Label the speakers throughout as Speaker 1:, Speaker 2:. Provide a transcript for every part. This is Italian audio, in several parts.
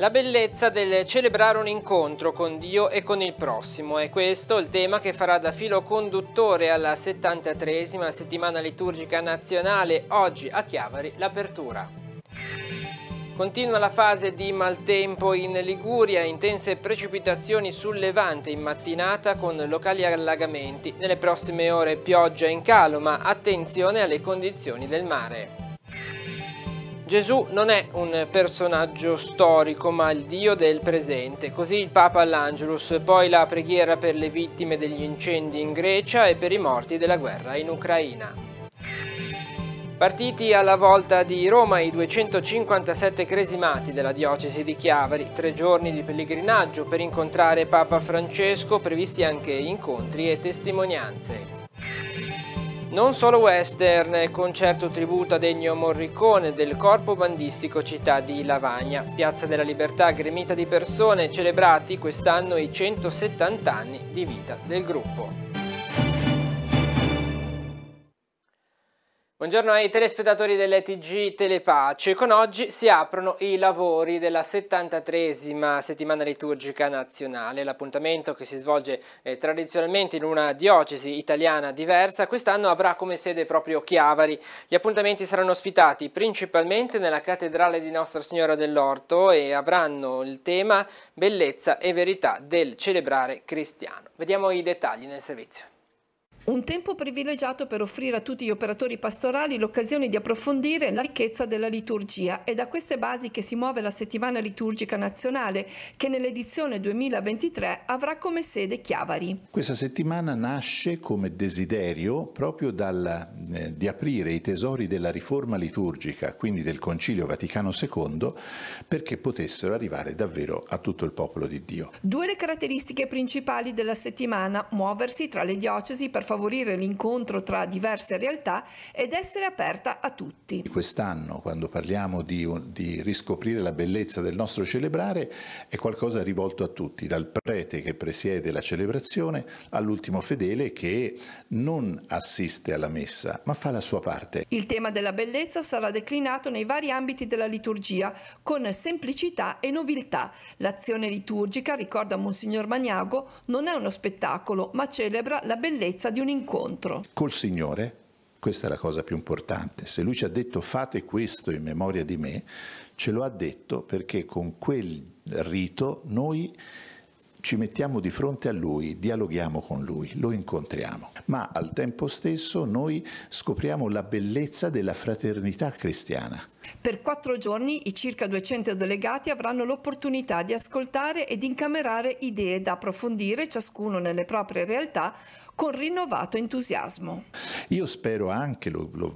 Speaker 1: La bellezza del celebrare un incontro con Dio e con il prossimo è questo il tema che farà da filo conduttore alla 73esima settimana liturgica nazionale, oggi a Chiavari l'apertura. Continua la fase di maltempo in Liguria, intense precipitazioni sul Levante in mattinata con locali allagamenti. Nelle prossime ore pioggia in calo, ma attenzione alle condizioni del mare. Gesù non è un personaggio storico ma il Dio del presente, così il Papa all'Angelus, poi la preghiera per le vittime degli incendi in Grecia e per i morti della guerra in Ucraina. Partiti alla volta di Roma i 257 cresimati della diocesi di Chiavari, tre giorni di pellegrinaggio per incontrare Papa Francesco, previsti anche incontri e testimonianze. Non solo western, concerto tributo a degno Morricone del corpo bandistico Città di Lavagna, Piazza della Libertà gremita di persone, celebrati quest'anno i 170 anni di vita del gruppo. Buongiorno ai telespettatori dell'ETG Telepace. Con oggi si aprono i lavori della 73esima settimana liturgica nazionale, l'appuntamento che si svolge eh, tradizionalmente in una diocesi italiana diversa, quest'anno avrà come sede proprio Chiavari. Gli appuntamenti saranno ospitati principalmente nella cattedrale di Nostra Signora dell'Orto e avranno il tema Bellezza e verità del celebrare cristiano. Vediamo i dettagli nel servizio.
Speaker 2: Un tempo privilegiato per offrire a tutti gli operatori pastorali l'occasione di approfondire la ricchezza della liturgia. È da queste basi che si muove la settimana liturgica nazionale, che nell'edizione 2023 avrà come sede Chiavari.
Speaker 3: Questa settimana nasce come desiderio proprio dal, eh, di aprire i tesori della riforma liturgica, quindi del Concilio Vaticano II, perché potessero arrivare davvero a tutto il popolo di Dio.
Speaker 2: Due le caratteristiche principali della settimana: muoversi tra le diocesi per favorire l'incontro tra diverse realtà ed essere aperta a tutti.
Speaker 3: Quest'anno, quando parliamo di, di riscoprire la bellezza del nostro celebrare, è qualcosa rivolto a tutti, dal prete che presiede la celebrazione all'ultimo fedele che non assiste alla messa, ma fa la sua parte.
Speaker 2: Il tema della bellezza sarà declinato nei vari ambiti della liturgia con semplicità e nobiltà. L'azione liturgica, ricorda Monsignor Maniago, non è uno spettacolo, ma celebra la bellezza di di un incontro.
Speaker 3: Col Signore, questa è la cosa più importante, se Lui ci ha detto fate questo in memoria di me, ce lo ha detto perché con quel rito noi ci mettiamo di fronte a Lui, dialoghiamo con Lui, lo incontriamo. Ma al tempo stesso noi scopriamo la bellezza della fraternità cristiana.
Speaker 2: Per quattro giorni i circa 200 delegati avranno l'opportunità di ascoltare ed incamerare idee da approfondire, ciascuno nelle proprie realtà, con rinnovato entusiasmo.
Speaker 3: Io spero anche, lo, lo,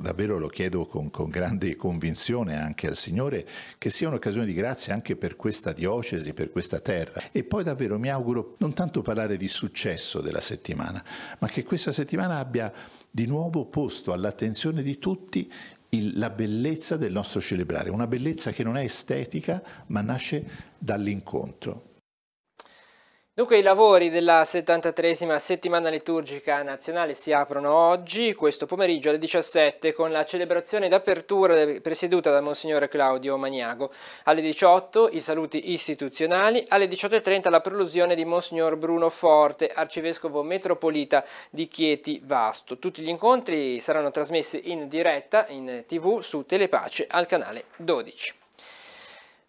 Speaker 3: davvero lo chiedo con, con, grande convinzione anche al Signore, che sia un'occasione di grazia anche per questa diocesi, per questa terra. E poi davvero mi auguro non tanto parlare di successo della settimana, ma che questa settimana abbia di nuovo posto all'attenzione di tutti il, la bellezza del nostro celebrare, una bellezza che non è estetica ma nasce dall'incontro.
Speaker 1: Dunque i lavori della 73 settimana liturgica nazionale si aprono oggi, questo pomeriggio alle 17, con la celebrazione d'apertura presieduta da Monsignore Claudio Maniago. Alle 18 i saluti istituzionali, alle 18.30 la prelusione di Monsignor Bruno Forte, arcivescovo metropolita di Chieti Vasto. Tutti gli incontri saranno trasmessi in diretta in tv su Telepace al canale 12.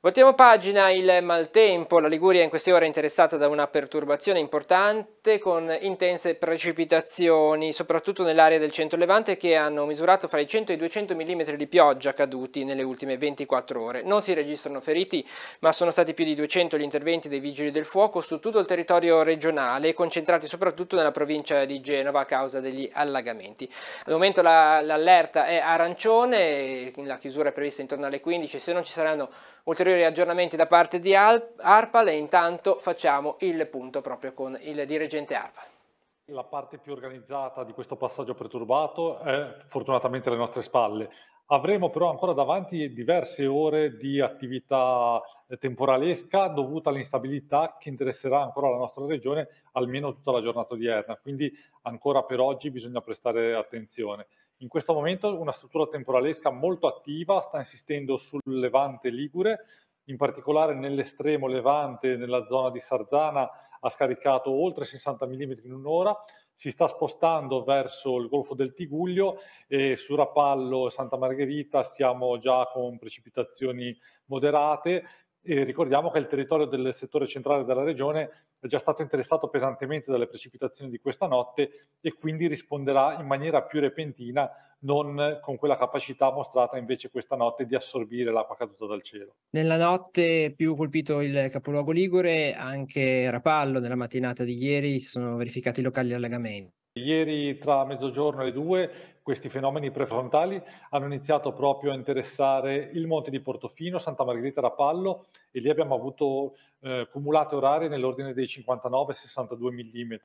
Speaker 1: Voltiamo pagina il maltempo, la Liguria in queste ore è interessata da una perturbazione importante con intense precipitazioni, soprattutto nell'area del centro-levante che hanno misurato fra i 100 e i 200 mm di pioggia caduti nelle ultime 24 ore. Non si registrano feriti, ma sono stati più di 200 gli interventi dei vigili del fuoco su tutto il territorio regionale, concentrati soprattutto nella provincia di Genova a causa degli allagamenti. Al momento l'allerta la, è arancione, la chiusura è prevista intorno alle 15, se non ci saranno ulteriori aggiornamenti da parte di ARPAL e intanto facciamo il punto proprio con il dirigente ARPAL.
Speaker 4: La parte più organizzata di questo passaggio perturbato è fortunatamente alle nostre spalle. Avremo però ancora davanti diverse ore di attività temporalesca dovuta all'instabilità che interesserà ancora la nostra regione almeno tutta la giornata odierna, quindi ancora per oggi bisogna prestare attenzione. In questo momento una struttura temporalesca molto attiva sta insistendo sul Levante Ligure, in particolare nell'estremo Levante, nella zona di Sarzana, ha scaricato oltre 60 mm in un'ora, si sta spostando verso il Golfo del Tiguglio e su Rapallo e Santa Margherita siamo già con precipitazioni moderate e ricordiamo che il territorio del settore centrale della regione è già stato interessato pesantemente dalle precipitazioni di questa notte e quindi risponderà in maniera più repentina, non con quella capacità mostrata invece questa notte di assorbire l'acqua caduta dal cielo.
Speaker 1: Nella notte più colpito il capoluogo Ligure, anche Rapallo nella mattinata di ieri si sono verificati locali allagamenti.
Speaker 4: Ieri tra mezzogiorno e due questi fenomeni prefrontali hanno iniziato proprio a interessare il Monte di Portofino, Santa Margherita Rapallo e lì abbiamo avuto eh, cumulate orarie nell'ordine dei 59-62 mm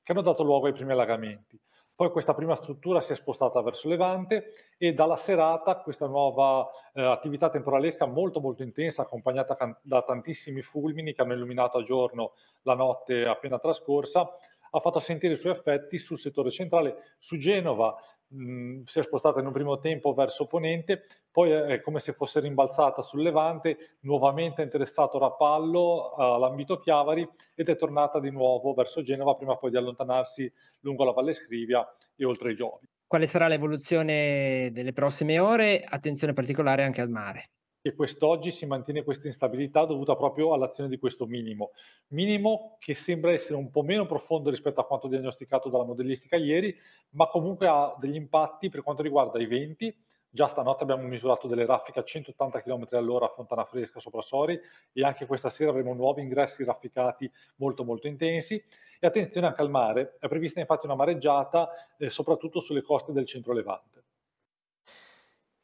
Speaker 4: che hanno dato luogo ai primi allagamenti. Poi questa prima struttura si è spostata verso Levante e dalla serata questa nuova eh, attività temporalesca molto molto intensa accompagnata da tantissimi fulmini che hanno illuminato a giorno la notte appena trascorsa ha fatto sentire i suoi effetti sul settore centrale, su Genova mh, mm, si è spostata in un primo tempo verso Ponente, poi è come se fosse rimbalzata sul Levante, nuovamente ha interessato Rapallo eh, all'ambito Chiavari ed è tornata di nuovo verso Genova prima poi di allontanarsi lungo la Valle Scrivia e oltre i Giovi.
Speaker 1: Quale sarà l'evoluzione delle prossime ore? Attenzione particolare anche al mare
Speaker 4: e quest'oggi si mantiene questa instabilità dovuta proprio all'azione di questo minimo. Minimo che sembra essere un po' meno profondo rispetto a quanto diagnosticato dalla modellistica ieri, ma comunque ha degli impatti per quanto riguarda i venti. Già stanotte abbiamo misurato delle raffiche a 180 km all'ora a Fontana Fresca sopra Sori e anche questa sera avremo nuovi ingressi rafficati molto molto intensi. E attenzione anche al mare, è prevista infatti una mareggiata eh, soprattutto sulle coste del centro levante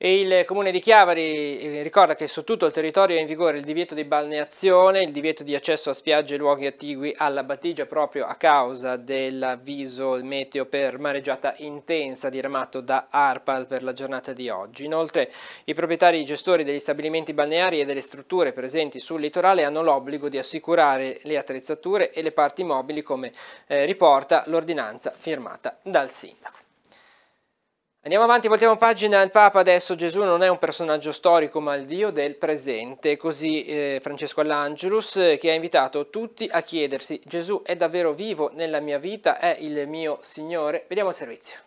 Speaker 1: il comune di Chiavari eh, ricorda che su tutto il territorio è in vigore il divieto di balneazione, il divieto di accesso a spiagge e luoghi attigui alla battigia proprio a causa dell'avviso meteo per mareggiata intensa diramato da ARPAL per la giornata di oggi. Inoltre i proprietari e i gestori degli stabilimenti balneari e delle strutture presenti sul litorale hanno l'obbligo di assicurare le attrezzature e le parti mobili come eh, riporta l'ordinanza firmata dal sindaco. Andiamo avanti, voltiamo pagina al Papa adesso. Gesù non è un personaggio storico, ma il Dio del presente. Così eh, Francesco All'Angelus eh, che ha invitato tutti a chiedersi: Gesù è davvero vivo nella mia vita? È il mio Signore? Vediamo il servizio.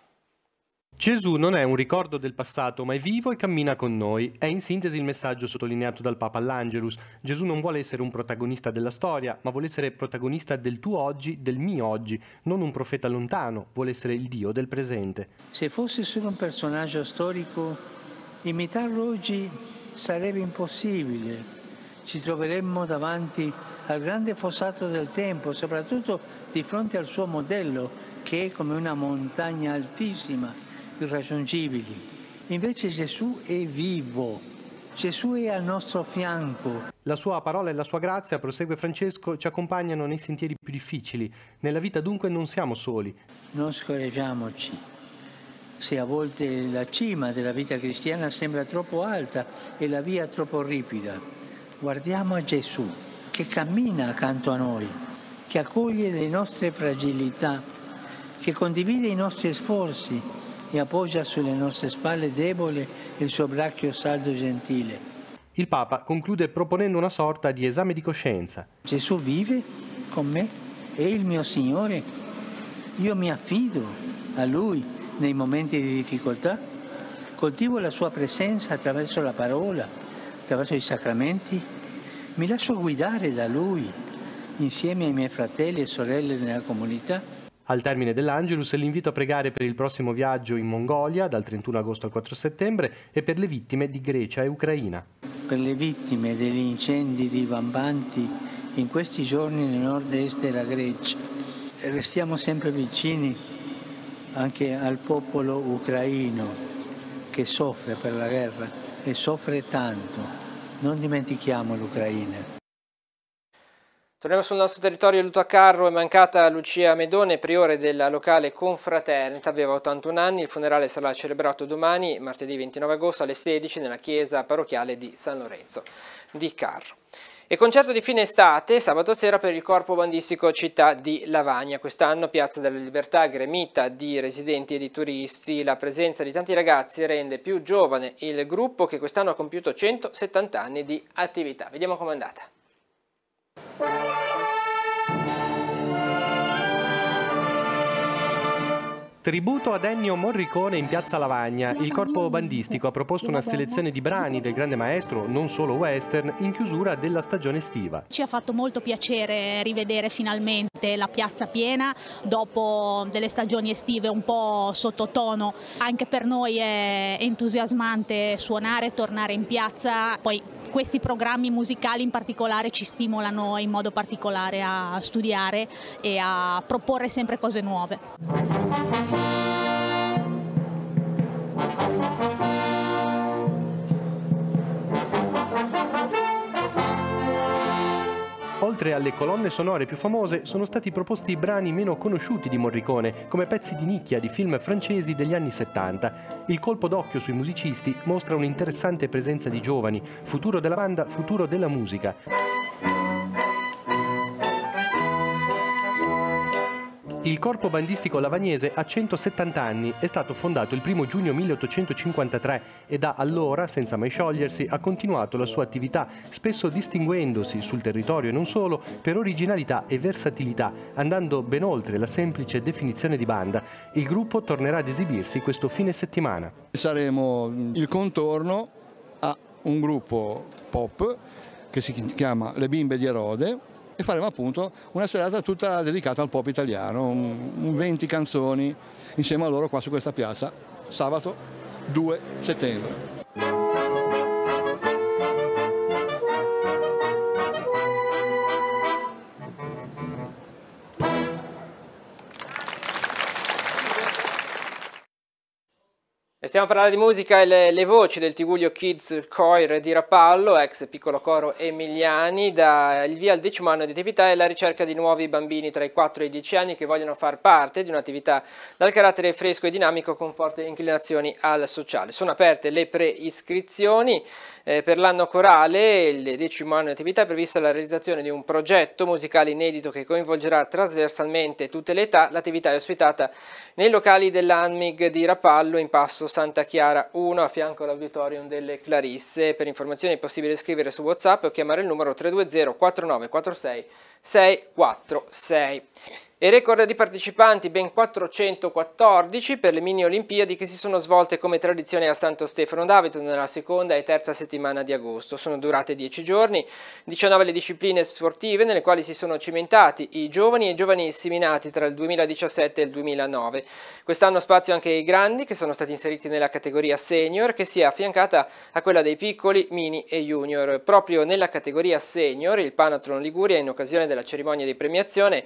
Speaker 5: Gesù non è un ricordo del passato, ma è vivo e cammina con noi. È in sintesi il messaggio sottolineato dal Papa all'Angelus. Gesù non vuole essere un protagonista della storia, ma vuole essere protagonista del tuo oggi, del mio oggi, non un profeta lontano, vuole essere il Dio del presente. Se fosse solo un
Speaker 6: personaggio
Speaker 5: storico, imitarlo oggi sarebbe impossibile.
Speaker 6: Ci troveremmo davanti al grande fossato del tempo, soprattutto di fronte al suo modello, che è come una montagna altissima
Speaker 5: irraggiungibili. Invece Gesù è vivo, Gesù è al nostro fianco. La sua parola e la sua grazia, prosegue Francesco, ci accompagnano nei sentieri più difficili. Nella vita dunque non siamo soli. Non scorreggiamoci. Se a volte
Speaker 6: la cima della vita cristiana sembra troppo alta e la via troppo ripida, guardiamo a Gesù che cammina accanto a noi, che accoglie le nostre fragilità, che condivide i nostri sforzi e appoggia sulle nostre spalle debole il suo braccio saldo e gentile. Il Papa conclude proponendo una sorta di esame di coscienza. Gesù vive con me, è il mio Signore. Io mi affido a Lui nei momenti di difficoltà, coltivo la Sua presenza attraverso la parola, attraverso i sacramenti,
Speaker 5: mi lascio guidare da Lui insieme ai miei fratelli e sorelle nella comunità al termine dell'Angelus l'invito a pregare per il prossimo viaggio in Mongolia dal 31 agosto al 4 settembre e per le vittime di Grecia e Ucraina. Per le vittime degli incendi di Vambanti in questi giorni nel nord-est della Grecia.
Speaker 6: Restiamo sempre vicini anche al popolo ucraino che soffre per la guerra e soffre tanto. Non dimentichiamo l'Ucraina.
Speaker 1: Torniamo sul nostro territorio Luto a Carro, è mancata Lucia Medone, priore della locale Confraternita, aveva 81 anni, il funerale sarà celebrato domani, martedì 29 agosto alle 16 nella chiesa parrocchiale di San Lorenzo di Carro. E concerto di fine estate, sabato sera per il corpo bandistico Città di Lavagna. Quest'anno Piazza della Libertà, gremita di residenti e di turisti, la presenza di tanti ragazzi rende più giovane il gruppo che quest'anno ha compiuto 170 anni di attività. Vediamo com'è andata.
Speaker 5: Tributo ad Ennio Morricone in Piazza Lavagna. Il corpo bandistico ha proposto una selezione di brani del grande maestro, non solo western, in chiusura della stagione estiva. Ci ha fatto molto piacere rivedere finalmente la piazza piena dopo delle stagioni estive un po' sottotono. Anche per noi è entusiasmante suonare, tornare in piazza, poi questi programmi musicali in particolare ci stimolano in modo particolare a studiare e a proporre sempre cose nuove. Oltre alle colonne sonore più famose, sono stati proposti brani meno conosciuti di Morricone, come pezzi di nicchia di film francesi degli anni 70. Il colpo d'occhio sui musicisti mostra un'interessante presenza di giovani, futuro della banda, futuro della musica. Il corpo bandistico lavagnese ha 170 anni, è stato fondato il 1 giugno 1853 e da allora, senza mai sciogliersi, ha continuato la sua attività, spesso distinguendosi sul territorio e non solo per originalità e versatilità, andando ben oltre la semplice definizione di banda. Il gruppo tornerà ad esibirsi questo fine settimana. Saremo il contorno a un gruppo pop che si chiama Le Bimbe di Erode, e faremo appunto una serata tutta dedicata al pop italiano, un 20 canzoni insieme a loro qua su questa piazza, sabato
Speaker 3: 2 settembre.
Speaker 1: Stiamo a parlare di musica e le, le, voci del Tiguglio Kids Choir di Rapallo, ex piccolo coro Emiliani, dal via al decimo anno di attività e la ricerca di nuovi bambini tra i 4 e i 10 anni che vogliono far parte di un'attività dal carattere fresco e dinamico con forti inclinazioni al sociale. Sono aperte le preiscrizioni eh, per l'anno corale, il decimo anno di attività è prevista la realizzazione di un progetto musicale inedito che coinvolgerà trasversalmente tutte le età. L'attività è ospitata nei locali dell'ANMIG di Rapallo in Passo San Santa Chiara 1 a fianco all'auditorium delle Clarisse. Per informazioni è possibile scrivere su WhatsApp o chiamare il numero 320 4946 646 e record di partecipanti ben 414 per le mini Olimpiadi che si sono svolte come tradizione a Santo Stefano d'Avito nella seconda e terza settimana di agosto. Sono durate 10 giorni, 19 le discipline sportive nelle quali si sono cimentati i giovani e giovanissimi nati tra il 2017 e il 2009. Quest'anno spazio anche ai grandi che sono stati inseriti nella categoria senior che si è affiancata a quella dei piccoli, mini e junior. Proprio nella categoria senior il Panathlon Liguria in occasione della cerimonia di premiazione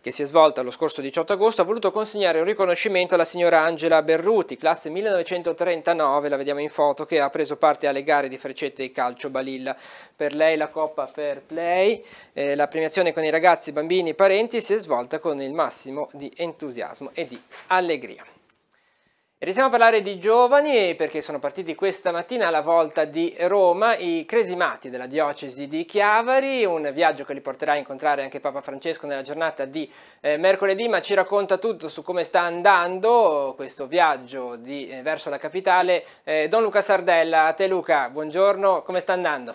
Speaker 1: che si è svolta lo scorso 18 agosto, ha voluto consegnare un riconoscimento alla signora Angela Berruti, classe 1939, la vediamo in foto, che ha preso parte alle gare di freccette di calcio Balilla. Per lei la Coppa Fair Play, eh, la premiazione con i ragazzi, bambini e parenti si è svolta con il massimo di entusiasmo e di allegria. Iniziamo a parlare di giovani perché sono partiti questa mattina alla volta di Roma i cresimati della diocesi di Chiavari, un viaggio che li porterà a incontrare anche Papa Francesco nella giornata di eh, mercoledì, ma ci racconta tutto su come sta andando questo viaggio di, eh, verso la capitale. Eh, Don Luca Sardella, a te Luca, buongiorno, come sta andando?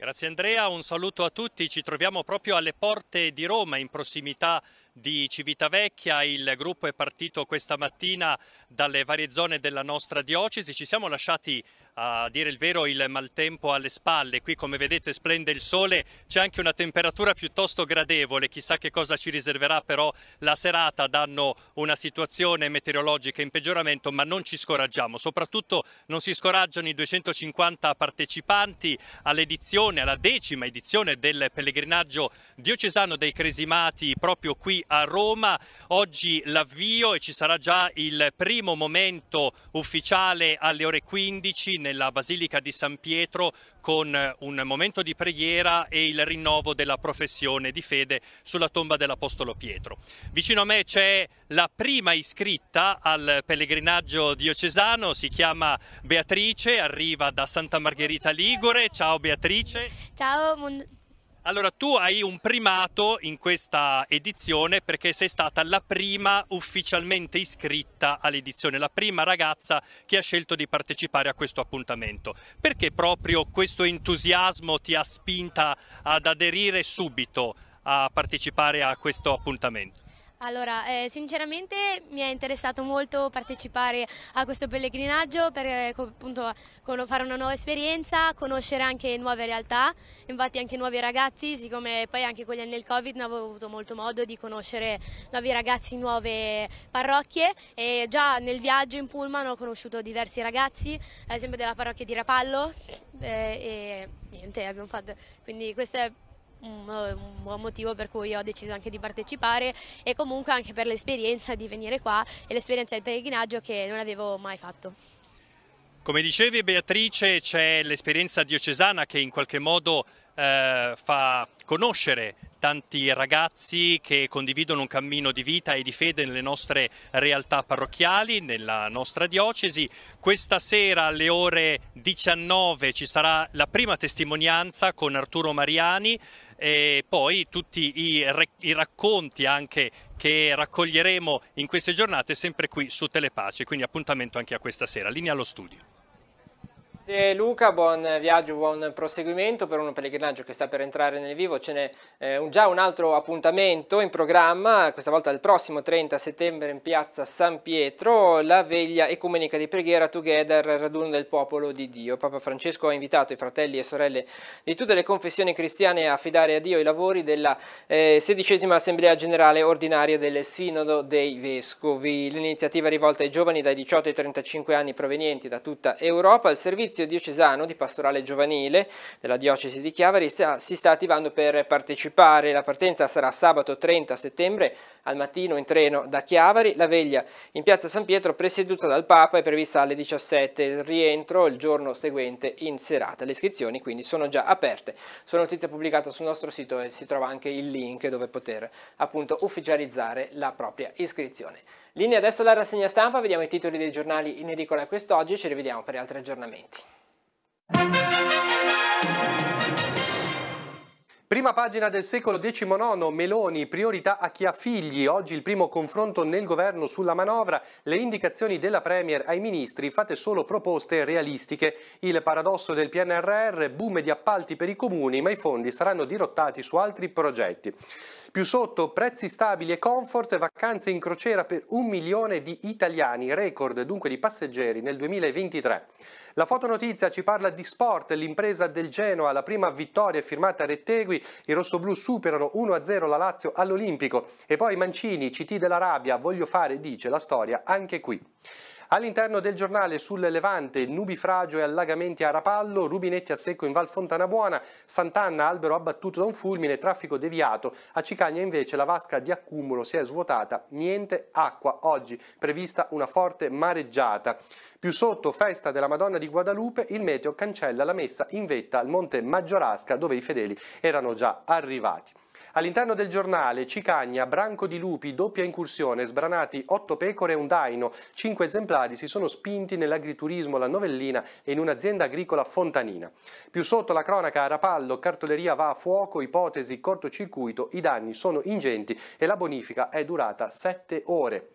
Speaker 7: Grazie Andrea, un saluto a tutti. Ci troviamo proprio alle porte di Roma, in prossimità di Civitavecchia. Il gruppo è partito questa mattina dalle varie zone della nostra diocesi. Ci siamo lasciati a dire il vero il maltempo alle spalle, qui come vedete splende il sole, c'è anche una temperatura piuttosto gradevole, chissà che cosa ci riserverà però la serata, danno una situazione meteorologica in peggioramento ma non ci scoraggiamo, soprattutto non si scoraggiano i 250 partecipanti all'edizione, alla decima edizione del pellegrinaggio diocesano dei Cresimati proprio qui a Roma, oggi l'avvio e ci sarà già il primo momento ufficiale alle ore 15 nella Basilica di San Pietro con eh, un momento di preghiera e il rinnovo della professione di fede sulla tomba dell'Apostolo Pietro. Vicino a me c'è la prima iscritta al pellegrinaggio diocesano, si chiama Beatrice, arriva da Santa Margherita Ligure. Ciao Beatrice. Ciao, allora, tu hai un primato in questa edizione perché sei stata la prima ufficialmente iscritta all'edizione, la prima ragazza che ha scelto di partecipare a questo appuntamento. Perché proprio questo entusiasmo ti ha spinta ad aderire subito a partecipare a questo appuntamento?
Speaker 1: Allora, eh, sinceramente mi è interessato molto partecipare a questo pellegrinaggio per eh, appunto, fare una nuova esperienza, conoscere anche nuove realtà, infatti anche nuovi ragazzi, siccome poi anche quegli anni del Covid ne avevo avuto molto modo di conoscere nuovi ragazzi,
Speaker 2: nuove parrocchie e già nel viaggio in Pullman ho conosciuto diversi ragazzi,
Speaker 1: ad eh, esempio della parrocchia di Rapallo eh, e niente, abbiamo fatto, quindi questo è un, eh, un buon motivo per cui ho deciso anche di partecipare e comunque anche per l'esperienza di venire qua e l'esperienza del pellegrinaggio che non avevo mai fatto.
Speaker 7: Come dicevi Beatrice c'è l'esperienza diocesana che in qualche modo eh, fa conoscere tanti ragazzi che condividono un cammino di vita e di fede nelle nostre realtà parrocchiali, nella nostra diocesi. Questa sera alle ore 19 ci sarà la prima testimonianza con Arturo Mariani, e poi tutti i, i racconti anche che raccoglieremo in queste giornate sempre qui su Telepace, quindi appuntamento anche a questa sera. Linea allo studio.
Speaker 1: Grazie Luca, buon viaggio, buon proseguimento per un pellegrinaggio che sta per entrare nel vivo. Ce n'è eh, un, già un altro appuntamento in programma, questa volta il prossimo 30 settembre in piazza San Pietro, la veglia ecumenica di preghiera Together, raduno del popolo di Dio. Papa Francesco ha invitato i fratelli e sorelle di tutte le confessioni cristiane a affidare a Dio i lavori della eh, sedicesima Assemblea Generale Ordinaria del Sinodo dei Vescovi. L'iniziativa rivolta ai giovani dai 18 ai 35 anni provenienti da tutta Europa. Il servizio servizio diocesano di pastorale giovanile della diocesi di Chiavari si sta attivando per partecipare. La partenza sarà sabato 30 settembre al mattino in treno da Chiavari, la veglia in piazza San Pietro presieduta dal Papa è prevista alle 17, il rientro il giorno seguente in serata. Le iscrizioni quindi sono già aperte. Sono notizie pubblicate sul nostro sito e eh, si trova anche il link dove poter appunto ufficializzare la propria iscrizione. Linea adesso alla rassegna stampa, vediamo i titoli dei giornali in edicola quest'oggi e ci rivediamo per altri aggiornamenti.
Speaker 5: Prima pagina del secolo XIX, Meloni, priorità a chi ha figli. Oggi il primo confronto nel governo sulla manovra, le indicazioni della Premier ai ministri, fate solo proposte realistiche. Il paradosso del PNRR, boom di appalti per i comuni, ma i fondi saranno dirottati su altri progetti. Più sotto, prezzi stabili e comfort, vacanze in crociera per un milione di italiani, record dunque di passeggeri nel 2023. La fotonotizia ci parla di sport, l'impresa del Genoa, la prima vittoria firmata a Rettegui, i rossoblù superano 1-0 la Lazio all'Olimpico e poi Mancini, CT della rabbia, voglio fare, dice la storia, anche qui. All'interno del giornale sul Levante, nubifragio e allagamenti a Rapallo, rubinetti a secco in Val Fontanabuona, Sant'Anna, albero abbattuto da un fulmine, traffico deviato. A Cicagna invece la vasca di accumulo si è svuotata, niente acqua. Oggi prevista una forte mareggiata. Più sotto, festa della Madonna di Guadalupe, il meteo cancella la messa in vetta al Monte Maggiorasca dove i fedeli erano già arrivati. All'interno del giornale Cicagna, branco di lupi, doppia incursione, sbranati otto pecore e un daino. cinque esemplari si sono spinti nell'agriturismo La Novellina e in un'azienda agricola fontanina. Più sotto la cronaca Rapallo, cartoleria va a fuoco, ipotesi cortocircuito, i danni sono ingenti e la bonifica è durata sette ore.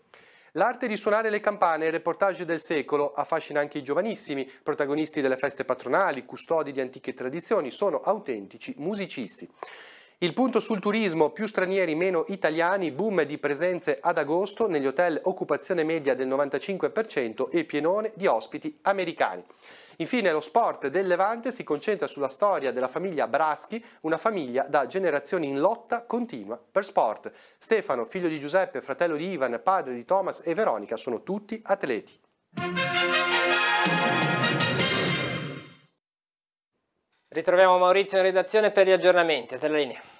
Speaker 5: L'arte di suonare le campane, il reportage del secolo, affascina anche i giovanissimi, protagonisti delle feste patronali, custodi di antiche tradizioni, sono autentici musicisti. Il punto sul turismo, più stranieri meno italiani, boom di presenze ad agosto negli hotel occupazione media del 95% e pienone di ospiti americani. Infine lo sport del Levante si concentra sulla storia della famiglia Braschi, una famiglia da generazioni in lotta continua per sport. Stefano, figlio di Giuseppe, fratello di Ivan, padre di Thomas e Veronica sono tutti atleti.
Speaker 1: Ritroviamo Maurizio in redazione per gli aggiornamenti. A te la linea.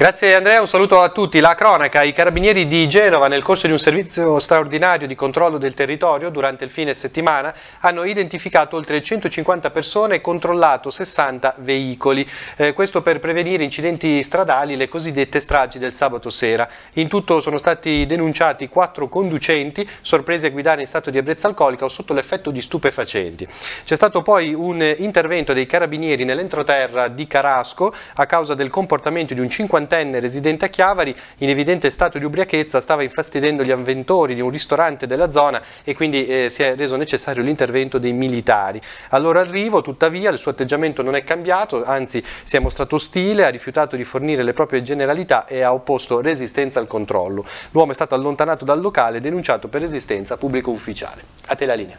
Speaker 5: Grazie Andrea, un saluto a tutti. La cronaca, i carabinieri di Genova nel corso di un servizio straordinario di controllo del territorio durante il fine settimana hanno identificato oltre 150 persone e controllato 60 veicoli. Eh, questo per prevenire incidenti stradali, le cosiddette stragi del sabato sera. In tutto sono stati denunciati quattro conducenti sorpresi a guidare in stato di ebbrezza alcolica o sotto l'effetto di stupefacenti. C'è stato poi un intervento dei carabinieri nell'entroterra di Carasco a causa del comportamento di un 50 cinquantenne residente a Chiavari, in evidente stato di ubriachezza, stava infastidendo gli avventori di un ristorante della zona e quindi eh, si è reso necessario l'intervento dei militari. Al loro arrivo, tuttavia, il suo atteggiamento non è cambiato, anzi si è mostrato ostile, ha rifiutato di fornire le proprie generalità e ha opposto resistenza al controllo. L'uomo è stato allontanato dal locale e denunciato per resistenza pubblico ufficiale. A
Speaker 1: te la linea.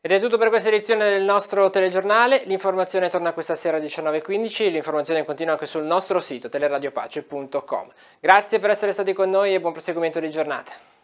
Speaker 1: Ed è tutto per questa edizione del nostro telegiornale, l'informazione torna questa sera alle 19.15, l'informazione continua anche sul nostro sito teleradiopace.com. Grazie per essere stati con noi e buon proseguimento di giornata.